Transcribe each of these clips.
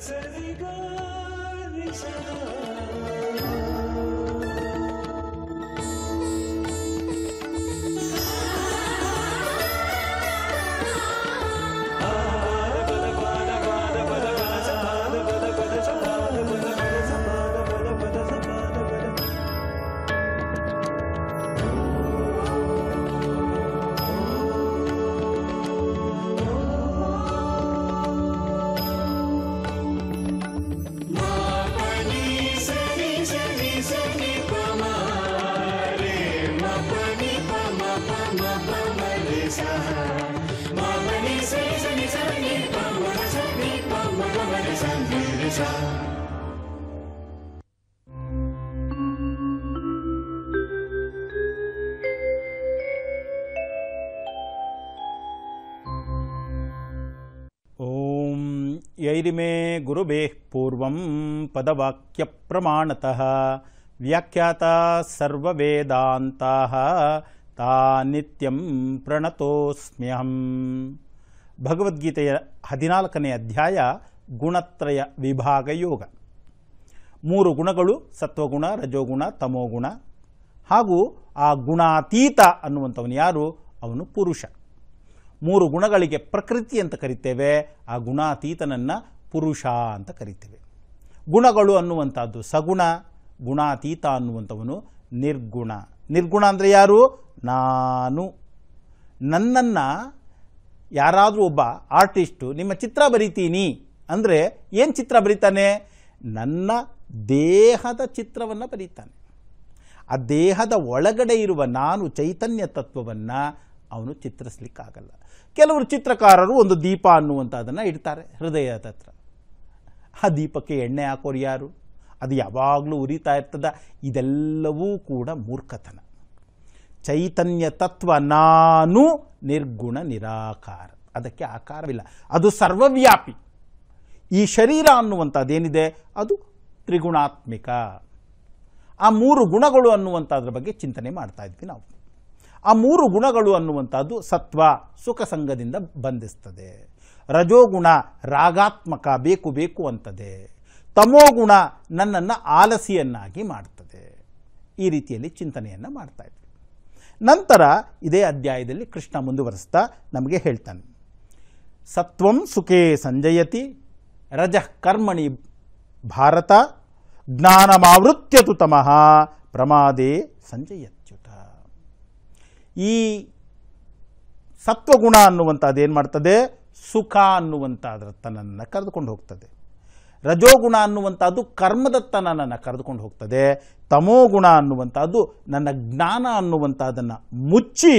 Sadhikar Nishan ॐ यैरिमे पूर्वं पूर्वं पदवाक्यप्रमाणतः व्याख्याता सर्ववेदान्ताः ता नित्यं प्रणतोऽस्म्यहम् भगवद्गीतया हदिनाल्कने अध्याया ಗುಣತ್ರಯ ವಿಭಾಗ ಯೋಗ ಮೂರು ಗುಣಗಳು ಸತ್ವಗುಣ ರಜೋಗುಣ ತಮೋಗುಣ ಹಾಗೂ ಆ ಗುಣಾತೀತ ಅನ್ನುವಂಥವನು ಯಾರು ಅವನು ಪುರುಷ ಮೂರು ಗುಣಗಳಿಗೆ ಪ್ರಕೃತಿ ಅಂತ ಕರಿತೇವೆ ಆ ಗುಣಾತೀತನನ್ನು ಪುರುಷ ಅಂತ ಕರಿತೇವೆ ಗುಣಗಳು ಅನ್ನುವಂಥದ್ದು ಸಗುಣ ಗುಣಾತೀತ ಅನ್ನುವಂಥವನು ನಿರ್ಗುಣ ನಿರ್ಗುಣ ಅಂದರೆ ಯಾರು ನಾನು ನನ್ನನ್ನು ಯಾರಾದರೂ ಒಬ್ಬ ಆರ್ಟಿಸ್ಟು ನಿಮ್ಮ ಚಿತ್ರ ಬರಿತೀನಿ ಅಂದರೆ ಏನು ಚಿತ್ರ ಬರೀತಾನೆ ನನ್ನ ದೇಹದ ಚಿತ್ರವನ್ನು ಬರೀತಾನೆ ಆ ದೇಹದ ಒಳಗಡೆ ಇರುವ ನಾನು ಚೈತನ್ಯ ತತ್ವವನ್ನು ಅವನು ಚಿತ್ರಿಸ್ಲಿಕ್ಕಾಗಲ್ಲ ಕೆಲವರು ಚಿತ್ರಕಾರರು ಒಂದು ದೀಪ ಅನ್ನುವಂಥದ್ದನ್ನು ಇಡ್ತಾರೆ ಹೃದಯದ ಹತ್ರ ಆ ದೀಪಕ್ಕೆ ಎಣ್ಣೆ ಹಾಕೋರು ಯಾರು ಅದು ಯಾವಾಗಲೂ ಉರಿತಾ ಇರ್ತದ ಇದೆಲ್ಲವೂ ಕೂಡ ಮೂರ್ಖತನ ಚೈತನ್ಯ ತತ್ವ ನಾನು ನಿರ್ಗುಣ ನಿರಾಕಾರ ಅದಕ್ಕೆ ಆಕಾರವಿಲ್ಲ ಅದು ಸರ್ವವ್ಯಾಪಿ ಈ ಶರೀರ ಅನ್ನುವಂಥದ್ದೇನಿದೆ ಅದು ತ್ರಿಗುಣಾತ್ಮಿಕ ಆ ಮೂರು ಗುಣಗಳು ಅನ್ನುವಂಥದ್ರ ಬಗ್ಗೆ ಚಿಂತನೆ ಮಾಡ್ತಾ ಇದ್ವಿ ನಾವು ಆ ಮೂರು ಗುಣಗಳು ಅನ್ನುವಂಥದ್ದು ಸತ್ವ ಸುಖ ಸಂಘದಿಂದ ಬಂಧಿಸ್ತದೆ ರಜೋಗುಣ ರಾಗಾತ್ಮಕ ಬೇಕು ಬೇಕು ಅಂತದೆ ತಮೋಗುಣ ನನ್ನನ್ನು ಆಲಸಿಯನ್ನಾಗಿ ಮಾಡ್ತದೆ ಈ ರೀತಿಯಲ್ಲಿ ಚಿಂತನೆಯನ್ನು ಮಾಡ್ತಾ ಇದ್ವಿ ನಂತರ ಇದೇ ಅಧ್ಯಾಯದಲ್ಲಿ ಕೃಷ್ಣ ಮುಂದುವರೆಸ್ತಾ ನಮಗೆ ಹೇಳ್ತಾನೆ ಸತ್ವಂ ಸುಖೇ ಸಂಜಯತಿ ರಜಃ ಕರ್ಮಣಿ ಭಾರತ ಜ್ಞಾನಮಾವೃತ್ಯತು ತಮಃ ಪ್ರಮಾದೇ ಸಂಜಯತ್ಯುತ ಈ ಸತ್ವಗುಣ ಅನ್ನುವಂಥದ್ದು ಏನು ಮಾಡ್ತದೆ ಸುಖ ಅನ್ನುವಂಥದ್ರತ್ತ ನನ್ನನ್ನು ಕರೆದುಕೊಂಡು ಹೋಗ್ತದೆ ರಜೋಗುಣ ಅನ್ನುವಂಥದ್ದು ಕರ್ಮದತ್ತ ನನ್ನನ್ನು ಕರೆದುಕೊಂಡು ಹೋಗ್ತದೆ ತಮೋಗುಣ ಅನ್ನುವಂಥದ್ದು ನನ್ನ ಜ್ಞಾನ ಅನ್ನುವಂಥದ್ದನ್ನು ಮುಚ್ಚಿ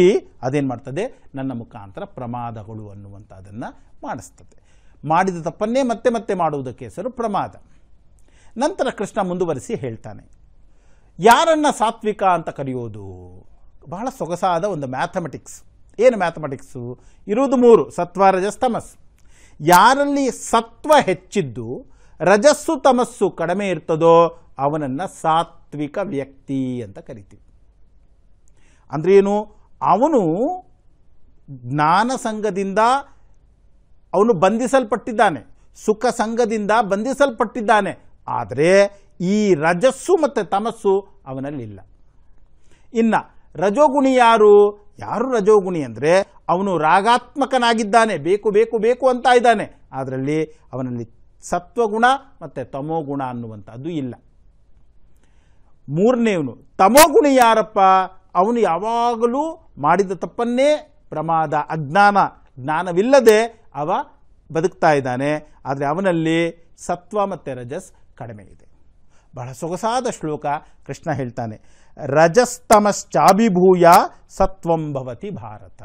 ಅದೇನು ಮಾಡ್ತದೆ ನನ್ನ ಮುಖಾಂತರ ಪ್ರಮಾದಗಳು ಅನ್ನುವಂಥದ್ದನ್ನು ಮಾಡಿಸ್ತದೆ ಮಾಡಿದ ತಪ್ಪನ್ನೇ ಮತ್ತೆ ಮತ್ತೆ ಮಾಡುವುದಕ್ಕೆ ಹೆಸರು ಪ್ರಮಾದ ನಂತರ ಕೃಷ್ಣ ಮುಂದುವರಿಸಿ ಹೇಳ್ತಾನೆ ಯಾರನ್ನು ಸಾತ್ವಿಕ ಅಂತ ಕರೆಯೋದು ಬಹಳ ಸೊಗಸಾದ ಒಂದು ಮ್ಯಾಥಮೆಟಿಕ್ಸ್ ಏನು ಮ್ಯಾಥಮೆಟಿಕ್ಸು ಇರುವುದು ಮೂರು ಸತ್ವ ರಜಸ್ ತಮಸ್ ಯಾರಲ್ಲಿ ಸತ್ವ ಹೆಚ್ಚಿದ್ದು ರಜಸ್ಸು ತಮಸ್ಸು ಕಡಿಮೆ ಇರ್ತದೋ ಅವನನ್ನು ಸಾತ್ವಿಕ ವ್ಯಕ್ತಿ ಅಂತ ಕರಿತೀವಿ ಅಂದ್ರೇನು ಅವನು ಜ್ಞಾನ ಸಂಘದಿಂದ ಅವನು ಬಂಧಿಸಲ್ಪಟ್ಟಿದ್ದಾನೆ ಸುಖ ಸಂಘದಿಂದ ಬಂಧಿಸಲ್ಪಟ್ಟಿದ್ದಾನೆ ಆದರೆ ಈ ರಜಸ್ಸು ಮತ್ತು ತಮಸ್ಸು ಅವನಲ್ಲಿಲ್ಲ ಇನ್ನು ರಜೋಗುಣಿ ಯಾರು ಯಾರು ರಜೋಗುಣಿ ಅಂದರೆ ಅವನು ರಾಗಾತ್ಮಕನಾಗಿದ್ದಾನೆ ಬೇಕು ಬೇಕು ಬೇಕು ಅಂತ ಇದ್ದಾನೆ ಅದರಲ್ಲಿ ಅವನಲ್ಲಿ ಸತ್ವಗುಣ ಮತ್ತು ತಮೋಗುಣ ಅನ್ನುವಂಥದ್ದು ಇಲ್ಲ ಮೂರನೇವನು ತಮೋಗುಣಿ ಯಾರಪ್ಪ ಅವನು ಯಾವಾಗಲೂ ಮಾಡಿದ ತಪ್ಪನ್ನೇ ಪ್ರಮಾದ ಅಜ್ಞಾನ ಜ್ಞಾನವಿಲ್ಲದೆ ಅವ ಬದುಕ್ತಾ ಇದ್ದಾನೆ ಆದರೆ ಅವನಲ್ಲಿ ಸತ್ವ ಮತ್ತು ರಜಸ್ ಕಡಿಮೆ ಇದೆ ಬಹಳ ಸೊಗಸಾದ ಶ್ಲೋಕ ಕೃಷ್ಣ ಹೇಳ್ತಾನೆ ರಜಸ್ತಮಶ್ಚಾಭಿಭೂಯ ಸತ್ವಂ ಭವತಿ ಭಾರತ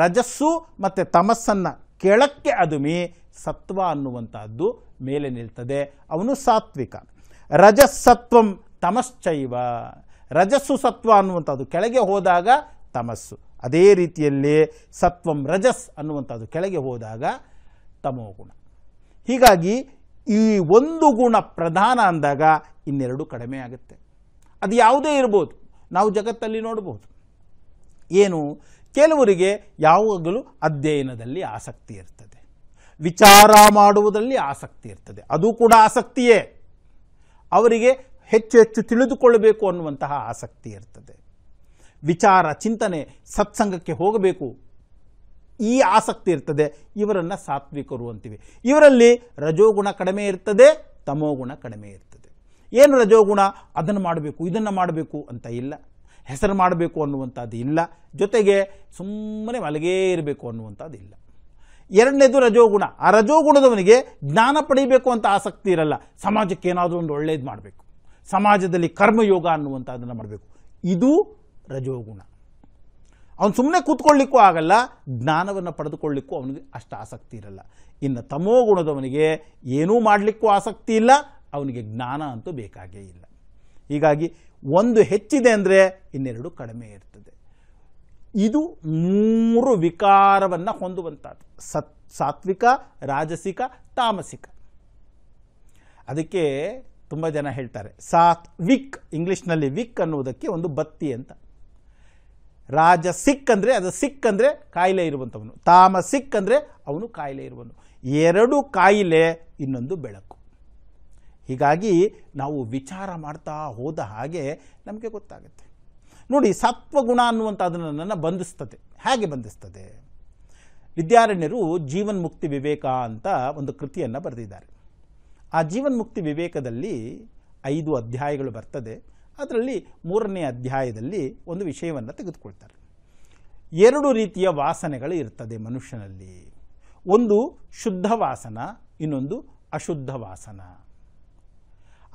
ರಜಸ್ಸು ಮತ್ತು ತಮಸ್ಸನ್ನು ಕೆಳಕ್ಕೆ ಅದುಮಿ ಸತ್ವ ಅನ್ನುವಂಥದ್ದು ಮೇಲೆ ನಿಲ್ತದೆ ಅವನು ಸಾತ್ವಿಕ ರಜಸ್ಸತ್ವಂ ತಮಶ್ಚೈವ ರಜಸ್ಸು ಸತ್ವ ಅನ್ನುವಂಥದ್ದು ಕೆಳಗೆ ಹೋದಾಗ ತಮಸ್ಸು ಅದೇ ರೀತಿಯಲ್ಲಿ ಸತ್ವಂ ರಜಸ್ ಅನ್ನುವಂಥದ್ದು ಕೆಳಗೆ ಹೋದಾಗ ತಮೋ ಗುಣ ಹೀಗಾಗಿ ಈ ಒಂದು ಗುಣ ಪ್ರಧಾನ ಅಂದಾಗ ಇನ್ನೆರಡು ಕಡಿಮೆ ಆಗುತ್ತೆ ಅದು ಯಾವುದೇ ಇರ್ಬೋದು ನಾವು ಜಗತ್ತಲ್ಲಿ ನೋಡ್ಬೋದು ಏನು ಕೆಲವರಿಗೆ ಯಾವಾಗಲೂ ಅಧ್ಯಯನದಲ್ಲಿ ಆಸಕ್ತಿ ಇರ್ತದೆ ವಿಚಾರ ಮಾಡುವುದರಲ್ಲಿ ಆಸಕ್ತಿ ಇರ್ತದೆ ಅದು ಕೂಡ ಆಸಕ್ತಿಯೇ ಅವರಿಗೆ ಹೆಚ್ಚು ಹೆಚ್ಚು ತಿಳಿದುಕೊಳ್ಳಬೇಕು ಅನ್ನುವಂತಹ ಆಸಕ್ತಿ ಇರ್ತದೆ ವಿಚಾರ ಚಿಂತನೆ ಸತ್ಸಂಗಕ್ಕೆ ಹೋಗಬೇಕು ಈ ಆಸಕ್ತಿ ಇರ್ತದೆ ಇವರನ್ನು ಸಾತ್ವಿಕರು ಅಂತೀವಿ ಇವರಲ್ಲಿ ರಜೋಗುಣ ಕಡಿಮೆ ಇರ್ತದೆ ತಮೋಗುಣ ಕಡಿಮೆ ಇರ್ತದೆ ಏನು ರಜೋಗುಣ ಅದನ್ನು ಮಾಡಬೇಕು ಇದನ್ನು ಮಾಡಬೇಕು ಅಂತ ಇಲ್ಲ ಹೆಸರು ಮಾಡಬೇಕು ಅನ್ನುವಂಥದ್ದು ಇಲ್ಲ ಜೊತೆಗೆ ಸುಮ್ಮನೆ ಮಲಗೇ ಇರಬೇಕು ಅನ್ನುವಂಥದ್ದು ಇಲ್ಲ ಎರಡನೇದು ರಜೋಗುಣ ಆ ರಜೋಗುಣದವನಿಗೆ ಜ್ಞಾನ ಪಡಿಬೇಕು ಅಂತ ಆಸಕ್ತಿ ಇರಲ್ಲ ಸಮಾಜಕ್ಕೆ ಏನಾದರೂ ಒಂದು ಒಳ್ಳೇದು ಮಾಡಬೇಕು ಸಮಾಜದಲ್ಲಿ ಕರ್ಮಯೋಗ ಅನ್ನುವಂಥದ್ದನ್ನು ಮಾಡಬೇಕು ಇದು ರಜೋಗುಣ ಅವನು ಸುಮ್ಮನೆ ಕೂತ್ಕೊಳ್ಳಿಕ್ಕೂ ಆಗಲ್ಲ ಜ್ಞಾನವನ್ನು ಪಡೆದುಕೊಳ್ಳಿಕ್ಕೂ ಅವನಿಗೆ ಅಷ್ಟು ಆಸಕ್ತಿ ಇರಲ್ಲ ಇನ್ನು ತಮೋ ಗುಣದವನಿಗೆ ಏನೂ ಮಾಡಲಿಕ್ಕೂ ಆಸಕ್ತಿ ಇಲ್ಲ ಅವನಿಗೆ ಜ್ಞಾನ ಅಂತೂ ಬೇಕಾಗೇ ಇಲ್ಲ ಹೀಗಾಗಿ ಒಂದು ಹೆಚ್ಚಿದೆ ಅಂದರೆ ಇನ್ನೆರಡು ಕಡಿಮೆ ಇರ್ತದೆ ಇದು ಮೂರು ವಿಕಾರವನ್ನು ಹೊಂದುವಂಥದ್ದು ಸತ್ ಸಾತ್ವಿಕ ರಾಜಸಿಕ ತಾಮಸಿಕ ಅದಕ್ಕೆ ತುಂಬ ಜನ ಹೇಳ್ತಾರೆ ಸಾತ್ವಿಕ್ ಇಂಗ್ಲೀಷ್ನಲ್ಲಿ ವಿಕ್ ಅನ್ನುವುದಕ್ಕೆ ಒಂದು ಬತ್ತಿ ಅಂತ ರಾಜ ಸಿಕ್ ಅಂದರೆ ಅದು ಸಿಕ್ ಅಂದರೆ ಕಾಯಿಲೆ ಇರುವಂಥವನು ತಾಮ ಸಿಕ್ ಅಂದರೆ ಅವನು ಕಾಯಿಲೆ ಇರುವನು ಎರಡು ಕಾಯಿಲೆ ಇನ್ನೊಂದು ಬೆಳಕು ಹೀಗಾಗಿ ನಾವು ವಿಚಾರ ಮಾಡ್ತಾ ಹೋದ ಹಾಗೆ ನಮಗೆ ಗೊತ್ತಾಗುತ್ತೆ ನೋಡಿ ಸತ್ವಗುಣ ಅನ್ನುವಂಥ ಅದನ್ನು ನನ್ನ ಬಂಧಿಸ್ತದೆ ಹೇಗೆ ಬಂಧಿಸ್ತದೆ ವಿದ್ಯಾರಣ್ಯರು ಜೀವನ್ಮುಕ್ತಿ ವಿವೇಕ ಅಂತ ಒಂದು ಕೃತಿಯನ್ನು ಬರೆದಿದ್ದಾರೆ ಆ ಜೀವನ್ಮುಕ್ತಿ ವಿವೇಕದಲ್ಲಿ ಐದು ಅಧ್ಯಾಯಗಳು ಬರ್ತದೆ ಅದರಲ್ಲಿ ಮೂರನೇ ಅಧ್ಯಾಯದಲ್ಲಿ ಒಂದು ವಿಷಯವನ್ನು ತೆಗೆದುಕೊಳ್ತಾರೆ ಎರಡು ರೀತಿಯ ವಾಸನೆಗಳು ಇರ್ತದೆ ಮನುಷ್ಯನಲ್ಲಿ ಒಂದು ಶುದ್ಧ ವಾಸನ ಇನ್ನೊಂದು ಅಶುದ್ಧ ವಾಸನ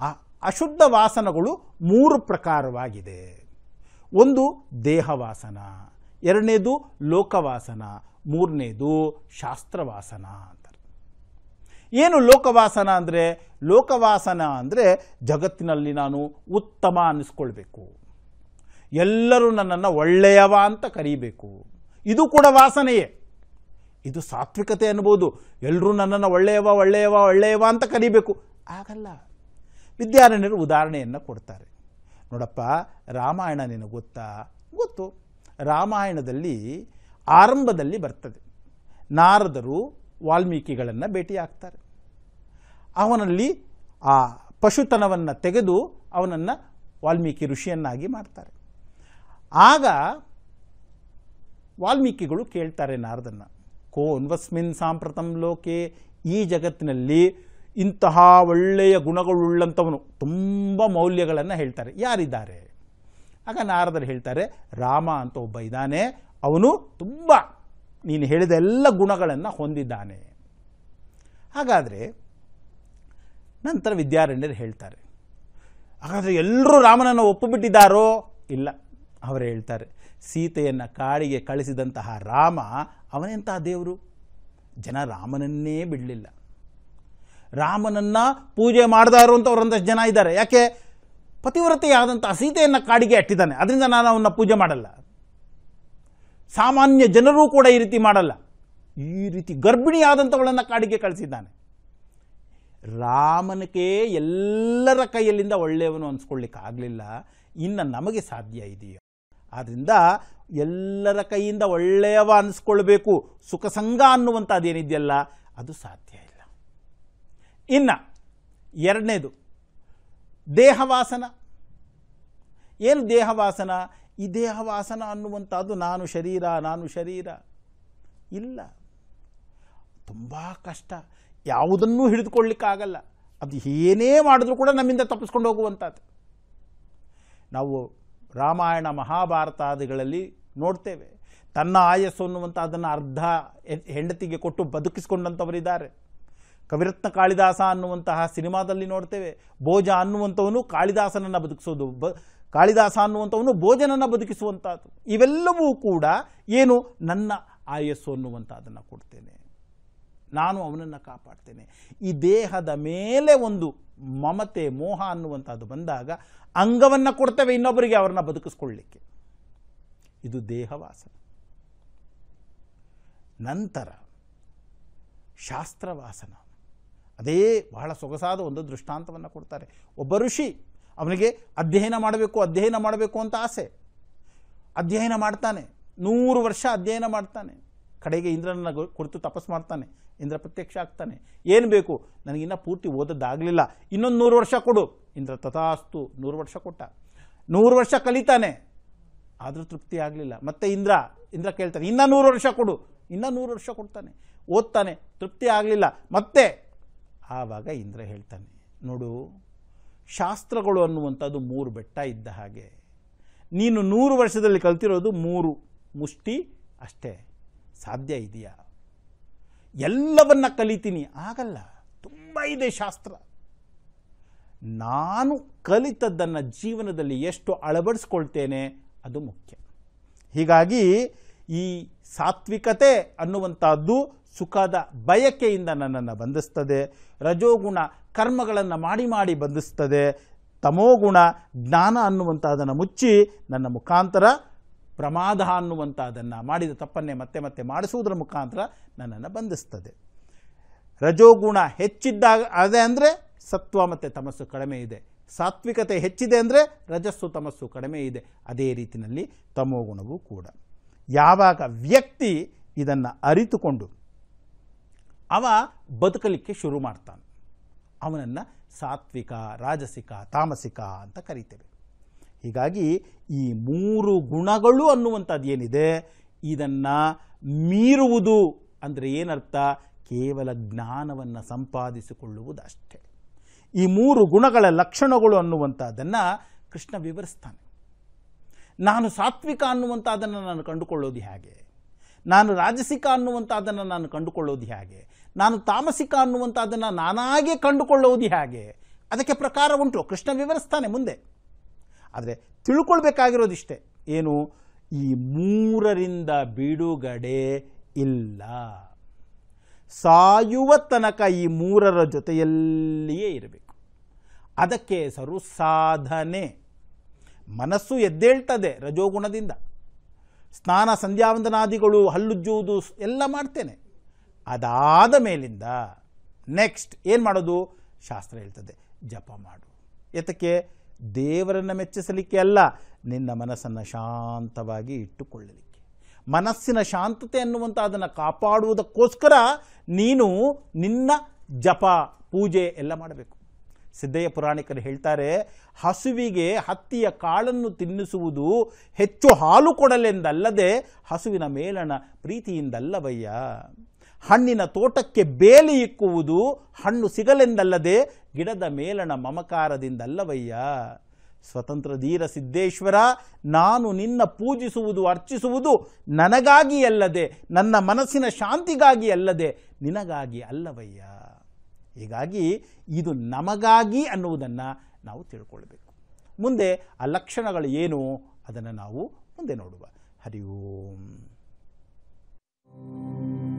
ಆ ಅಶುದ್ಧ ವಾಸನಗಳು ಮೂರು ಪ್ರಕಾರವಾಗಿದೆ ಒಂದು ದೇಹವಾಸನ ಎರಡನೇದು ಲೋಕವಾಸನ ಮೂರನೇದು ಶಾಸ್ತ್ರವಾಸನ ಏನು ಲೋಕವಾಸನ ಅಂದರೆ ಲೋಕವಾಸನ ಅಂದರೆ ಜಗತ್ತಿನಲ್ಲಿ ನಾನು ಉತ್ತಮ ಅನ್ನಿಸ್ಕೊಳ್ಬೇಕು ಎಲ್ಲರೂ ನನ್ನನ್ನು ಒಳ್ಳೆಯವ ಅಂತ ಕರೀಬೇಕು ಇದು ಕೂಡ ವಾಸನೆಯೇ ಇದು ಸಾತ್ವಿಕತೆ ಅನ್ಬೋದು ಎಲ್ಲರೂ ನನ್ನನ್ನು ಒಳ್ಳೆಯವ ಒಳ್ಳೆಯವ ಒಳ್ಳೆಯವ ಅಂತ ಕರೀಬೇಕು ಆಗಲ್ಲ ವಿದ್ಯಾರಣ್ಯರು ಉದಾಹರಣೆಯನ್ನು ಕೊಡ್ತಾರೆ ನೋಡಪ್ಪ ರಾಮಾಯಣ ನಿನಗೆ ಗೊತ್ತಾ ಗೊತ್ತು ರಾಮಾಯಣದಲ್ಲಿ ಆರಂಭದಲ್ಲಿ ಬರ್ತದೆ ನಾರದರು ವಾಲ್ಮೀಕಿಗಳನ್ನು ಭೇಟಿಯಾಗ್ತಾರೆ ಅವನಲ್ಲಿ ಆ ಪಶುತನವನ್ನು ತೆಗೆದು ಅವನನ್ನು ವಾಲ್ಮೀಕಿ ಋಷಿಯನ್ನಾಗಿ ಮಾಡ್ತಾರೆ ಆಗ ವಾಲ್ಮೀಕಿಗಳು ಕೇಳ್ತಾರೆ ನಾರದನ್ನು ಕೋನ್ವಸ್ಮಿನ್ ಸಾಂಪ್ರತಂ ಲೋಕೆ ಈ ಜಗತ್ತಿನಲ್ಲಿ ಇಂತಹ ಒಳ್ಳೆಯ ಗುಣಗಳುಳ್ಳಂಥವನು ತುಂಬ ಮೌಲ್ಯಗಳನ್ನು ಹೇಳ್ತಾರೆ ಯಾರಿದ್ದಾರೆ ಆಗ ನಾರದರು ಹೇಳ್ತಾರೆ ರಾಮ ಅಂತ ಒಬ್ಬ ಇದ್ದಾನೆ ಅವನು ತುಂಬ ನೀನು ಹೇಳಿದ ಎಲ್ಲ ಗುಣಗಳನ್ನು ಹೊಂದಿದ್ದಾನೆ ಹಾಗಾದರೆ ನಂತರ ವಿದ್ಯಾರಣ್ಯರು ಹೇಳ್ತಾರೆ ಹಾಗಾದರೆ ಎಲ್ಲರೂ ರಾಮನನ್ನು ಒಪ್ಪುಬಿಟ್ಟಿದ್ದಾರೋ ಇಲ್ಲ ಅವರು ಹೇಳ್ತಾರೆ ಸೀತೆಯನ್ನು ಕಾಡಿಗೆ ಕಳಿಸಿದಂತಹ ರಾಮ ಅವನೆಂತಹ ದೇವರು ಜನ ರಾಮನನ್ನೇ ಬಿಡಲಿಲ್ಲ ರಾಮನನ್ನು ಪೂಜೆ ಮಾಡಿದಾರು ಅಂತ ಅವರೊಂದಷ್ಟು ಜನ ಇದ್ದಾರೆ ಯಾಕೆ ಪತಿವ್ರತೆಯಾದಂಥ ಸೀತೆಯನ್ನು ಕಾಡಿಗೆ ಅಟ್ಟಿದ್ದಾನೆ ಅದರಿಂದ ನಾನು ಅವನ್ನ ಪೂಜೆ ಮಾಡಲ್ಲ ಸಾಮಾನ್ಯ ಜನರೂ ಕೂಡ ಈ ರೀತಿ ಮಾಡಲ್ಲ ಈ ರೀತಿ ಗರ್ಭಿಣಿಯಾದಂಥವಳನ್ನು ಕಾಡಿಗೆ ಕಳಿಸಿದ್ದಾನೆ ರಾಮನಿಗೆ ಎಲ್ಲರ ಕೈಯಲ್ಲಿಂದ ಒಳ್ಳೆಯವನು ಅನ್ಸ್ಕೊಳ್ಳಿಕ್ಕೆ ಆಗಲಿಲ್ಲ ಇನ್ನು ನಮಗೆ ಸಾಧ್ಯ ಇದೆಯೋ ಆದ್ದರಿಂದ ಎಲ್ಲರ ಕೈಯಿಂದ ಒಳ್ಳೆಯವ ಅನಿಸ್ಕೊಳ್ಬೇಕು ಸುಖ ಸಂಘ ಅನ್ನುವಂಥದ್ದೇನಿದೆಯಲ್ಲ ಅದು ಸಾಧ್ಯ ಇಲ್ಲ ಇನ್ನು ಎರಡನೇದು ದೇಹವಾಸನ ಏನು ದೇಹವಾಸನ ಈ ದೇಹ ವಾಸನ ಅನ್ನುವಂಥದ್ದು ನಾನು ಶರೀರ ನಾನು ಶರೀರ ಇಲ್ಲ ತುಂಬ ಕಷ್ಟ ಯಾವುದನ್ನೂ ಹಿಡಿದುಕೊಳ್ಳಿಕ್ಕಾಗಲ್ಲ ಅದು ಏನೇ ಮಾಡಿದ್ರೂ ಕೂಡ ನಮ್ಮಿಂದ ತಪ್ಪಿಸ್ಕೊಂಡು ಹೋಗುವಂಥದ್ದು ನಾವು ರಾಮಾಯಣ ಮಹಾಭಾರತಾದಿಗಳಲ್ಲಿ ನೋಡ್ತೇವೆ ತನ್ನ ಆಯಸ್ಸು ಅನ್ನುವಂಥ ಅದನ್ನು ಅರ್ಧ ಹೆಂಡತಿಗೆ ಕೊಟ್ಟು ಬದುಕಿಸ್ಕೊಂಡಂಥವರಿದ್ದಾರೆ ಕವಿರತ್ನ ಕಾಳಿದಾಸ ಅನ್ನುವಂತಹ ಸಿನಿಮಾದಲ್ಲಿ ನೋಡ್ತೇವೆ ಭೋಜ ಅನ್ನುವಂಥವನು ಕಾಳಿದಾಸನನ್ನು ಬದುಕಿಸೋದು ಬ ಕಾಳಿದಾಸ ಅನ್ನುವಂಥವನು ಭೋಜನನ ಬದುಕಿಸುವಂಥದ್ದು ಇವೆಲ್ಲವೂ ಕೂಡ ಏನು ನನ್ನ ಆಯಸ್ಸು ಅನ್ನುವಂಥದ್ದನ್ನು ಕೊಡ್ತೇನೆ ನಾನು ಅವನನ್ನು ಕಾಪಾಡ್ತೇನೆ ಈ ದೇಹದ ಮೇಲೆ ಒಂದು ಮಮತೆ ಮೋಹ ಅನ್ನುವಂಥದ್ದು ಬಂದಾಗ ಅಂಗವನ್ನು ಕೊಡ್ತೇವೆ ಇನ್ನೊಬ್ಬರಿಗೆ ಅವರನ್ನ ಬದುಕಿಸ್ಕೊಳ್ಳಿಕ್ಕೆ ಇದು ದೇಹವಾಸನೆ ನಂತರ ಶಾಸ್ತ್ರವಾಸನ ಅದೇ ಬಹಳ ಸೊಗಸಾದ ಒಂದು ದೃಷ್ಟಾಂತವನ್ನು ಕೊಡ್ತಾರೆ ಒಬ್ಬ ಋಷಿ ಅವನಿಗೆ ಅಧ್ಯಯನ ಮಾಡಬೇಕು ಅಧ್ಯಯನ ಮಾಡಬೇಕು ಅಂತ ಆಸೆ ಅಧ್ಯಯನ ಮಾಡ್ತಾನೆ ನೂರು ವರ್ಷ ಅಧ್ಯಯನ ಮಾಡ್ತಾನೆ ಕಡೆಗೆ ಇಂದ್ರನ ಕುರಿತು ತಪಸ್ ಮಾಡ್ತಾನೆ ಇಂದ್ರ ಪ್ರತ್ಯಕ್ಷ ಆಗ್ತಾನೆ ಏನು ಬೇಕು ನನಗಿನ್ನ ಪೂರ್ತಿ ಓದೋದಾಗಲಿಲ್ಲ ಇನ್ನೊಂದು ನೂರು ವರ್ಷ ಕೊಡು ಇಂದ್ರ ತಥಾಸ್ತು ನೂರು ವರ್ಷ ಕೊಟ್ಟ ನೂರು ವರ್ಷ ಕಲಿತಾನೆ ಆದರೂ ತೃಪ್ತಿ ಆಗಲಿಲ್ಲ ಮತ್ತೆ ಇಂದ್ರ ಇಂದ್ರ ಕೇಳ್ತಾನೆ ಇನ್ನೂ ನೂರು ವರ್ಷ ಕೊಡು ಇನ್ನೂ ನೂರು ವರ್ಷ ಕೊಡ್ತಾನೆ ಓದ್ತಾನೆ ತೃಪ್ತಿ ಆಗಲಿಲ್ಲ ಮತ್ತೆ ಆವಾಗ ಇಂದ್ರ ಹೇಳ್ತಾನೆ ನೋಡು ಶಾಸ್ತ್ರಗಳು ಅನ್ನುವಂಥದ್ದು ಮೂರು ಬೆಟ್ಟ ಇದ್ದ ಹಾಗೆ ನೀನು ನೂರು ವರ್ಷದಲ್ಲಿ ಕಲ್ತಿರೋದು ಮೂರು ಮುಷ್ಟಿ ಅಷ್ಟೇ ಸಾಧ್ಯ ಇದೆಯಾ ಎಲ್ಲವನ್ನ ಕಲಿತೀನಿ ಆಗಲ್ಲ ತುಂಬ ಇದೆ ಶಾಸ್ತ್ರ ನಾನು ಕಲಿತದ್ದನ್ನು ಜೀವನದಲ್ಲಿ ಎಷ್ಟು ಅಳವಡಿಸ್ಕೊಳ್ತೇನೆ ಅದು ಮುಖ್ಯ ಹೀಗಾಗಿ ಈ ಸಾತ್ವಿಕತೆ ಅನ್ನುವಂಥದ್ದು ಸುಖದ ಬಯಕೆಯಿಂದ ನನ್ನನ್ನು ಬಂಧಿಸ್ತದೆ ರಜೋಗುಣ ಕರ್ಮಗಳನ್ನು ಮಾಡಿ ಮಾಡಿ ಬಂಧಿಸ್ತದೆ ತಮೋಗುಣ ಜ್ಞಾನ ಅನ್ನುವಂಥದ್ದನ್ನು ಮುಚ್ಚಿ ನನ್ನ ಮುಖಾಂತರ ಪ್ರಮಾದ ಅನ್ನುವಂಥದ್ದನ್ನು ಮಾಡಿದ ತಪ್ಪನ್ನೇ ಮತ್ತೆ ಮತ್ತೆ ಮಾಡಿಸುವುದರ ಮುಖಾಂತರ ನನ್ನನ್ನು ಬಂಧಿಸ್ತದೆ ರಜೋಗುಣ ಹೆಚ್ಚಿದ್ದಾಗ ಅದೇ ಅಂದರೆ ಸತ್ವ ಮತ್ತು ತಮಸ್ಸು ಕಡಿಮೆ ಇದೆ ಸಾತ್ವಿಕತೆ ಹೆಚ್ಚಿದೆ ಅಂದರೆ ರಜಸ್ಸು ತಮಸ್ಸು ಕಡಿಮೆ ಇದೆ ಅದೇ ರೀತಿಯಲ್ಲಿ ತಮೋಗುಣವೂ ಕೂಡ ಯಾವಾಗ ವ್ಯಕ್ತಿ ಇದನ್ನು ಅರಿತುಕೊಂಡು ಅವ ಬದುಕಲಿಕ್ಕೆ ಶುರು ಮಾಡ್ತಾನೆ ಅವನನ್ನು ಸಾತ್ವಿಕ ರಾಜಸಿಕ ತಾಮಸಿಕ ಅಂತ ಕರಿತೇವೆ ಹೀಗಾಗಿ ಈ ಮೂರು ಗುಣಗಳು ಅನ್ನುವಂಥದ್ದು ಏನಿದೆ ಇದನ್ನು ಮೀರುವುದು ಅಂದರೆ ಏನರ್ಥ ಕೇವಲ ಜ್ಞಾನವನ್ನು ಸಂಪಾದಿಸಿಕೊಳ್ಳುವುದಷ್ಟೇ ಈ ಮೂರು ಗುಣಗಳ ಲಕ್ಷಣಗಳು ಅನ್ನುವಂಥದ್ದನ್ನು ಕೃಷ್ಣ ವಿವರಿಸ್ತಾನೆ ನಾನು ಸಾತ್ವಿಕ ಅನ್ನುವಂಥದ್ದನ್ನು ನಾನು ಕಂಡುಕೊಳ್ಳೋದು ಹೇಗೆ ನಾನು ರಾಜಸಿಕ ಅನ್ನುವಂಥದ್ದನ್ನು ನಾನು ಕಂಡುಕೊಳ್ಳೋದು ಹೇಗೆ ನಾನು ತಾಮಸಿಕ ಅನ್ನುವಂಥದ್ದನ್ನು ನಾನಾಗೆ ಕಂಡುಕೊಳ್ಳುವುದು ಹೇಗೆ ಅದಕ್ಕೆ ಪ್ರಕಾರ ಉಂಟು ಕೃಷ್ಣ ವಿವರಿಸ್ತಾನೆ ಮುಂದೆ ಆದರೆ ತಿಳ್ಕೊಳ್ಬೇಕಾಗಿರೋದಿಷ್ಟೇ ಏನು ಈ ಮೂರರಿಂದ ಬಿಡುಗಡೆ ಇಲ್ಲ ಸಾಯುವ ತನಕ ಈ ಮೂರರ ಜೊತೆಯಲ್ಲಿಯೇ ಇರಬೇಕು ಅದಕ್ಕೆ ಹೆಸರು ಸಾಧನೆ ಮನಸ್ಸು ಎದ್ದೇಳ್ತದೆ ರಜೋಗುಣದಿಂದ ಸ್ನಾನ ಸಂಧ್ಯಾವಂದನಾದಿಗಳು ಹಲ್ಲುಜ್ಜುವುದು ಎಲ್ಲ ಮಾಡ್ತೇನೆ ಅದಾದ ಮೇಲಿಂದ ನೆಕ್ಸ್ಟ್ ಏನು ಮಾಡೋದು ಶಾಸ್ತ್ರ ಹೇಳ್ತದೆ ಜಪ ಮಾಡು ಏತಕ್ಕೆ ದೇವರನ್ನು ಮೆಚ್ಚಿಸಲಿಕ್ಕೆ ಅಲ್ಲ ನಿನ್ನ ಮನಸ್ಸನ್ನು ಶಾಂತವಾಗಿ ಇಟ್ಟುಕೊಳ್ಳಲಿಕ್ಕೆ ಮನಸ್ಸಿನ ಶಾಂತತೆ ಅನ್ನುವಂಥ ಅದನ್ನು ಕಾಪಾಡುವುದಕ್ಕೋಸ್ಕರ ನೀನು ನಿನ್ನ ಜಪ ಪೂಜೆ ಎಲ್ಲ ಮಾಡಬೇಕು ಸಿದ್ದಯ್ಯ ಪುರಾಣಿಕರು ಹೇಳ್ತಾರೆ ಹಸುವಿಗೆ ಹತ್ತಿಯ ಕಾಳನ್ನು ತಿನ್ನಿಸುವುದು ಹೆಚ್ಚು ಹಾಲು ಕೊಡಲೆಂದಲ್ಲದೆ ಹಸುವಿನ ಮೇಲಣ ಪ್ರೀತಿಯಿಂದಲ್ಲವಯ್ಯ ಹಣ್ಣಿನ ತೋಟಕ್ಕೆ ಬೇಲಿ ಇಕ್ಕುವುದು ಹಣ್ಣು ಸಿಗಲೆಂದಲ್ಲದೆ ಗಿಡದ ಮೇಲಣ ಮಮಕಾರದಿಂದಲ್ಲವಯ್ಯ ಸ್ವತಂತ್ರ ಧೀರ ಸಿದ್ದೇಶ್ವರ ನಾನು ನಿನ್ನ ಪೂಜಿಸುವುದು ಅರ್ಚಿಸುವುದು ನನಗಾಗಿ ಅಲ್ಲದೆ ನನ್ನ ಮನಸ್ಸಿನ ಶಾಂತಿಗಾಗಿ ಅಲ್ಲದೆ ನಿನಗಾಗಿ ಅಲ್ಲವಯ್ಯ ಹೀಗಾಗಿ ಇದು ನಮಗಾಗಿ ಅನ್ನುವುದನ್ನು ನಾವು ತಿಳ್ಕೊಳ್ಬೇಕು ಮುಂದೆ ಆ ಲಕ್ಷಣಗಳು ಏನು ಅದನ್ನು ನಾವು ಮುಂದೆ ನೋಡುವ ಹರಿ ಓಂ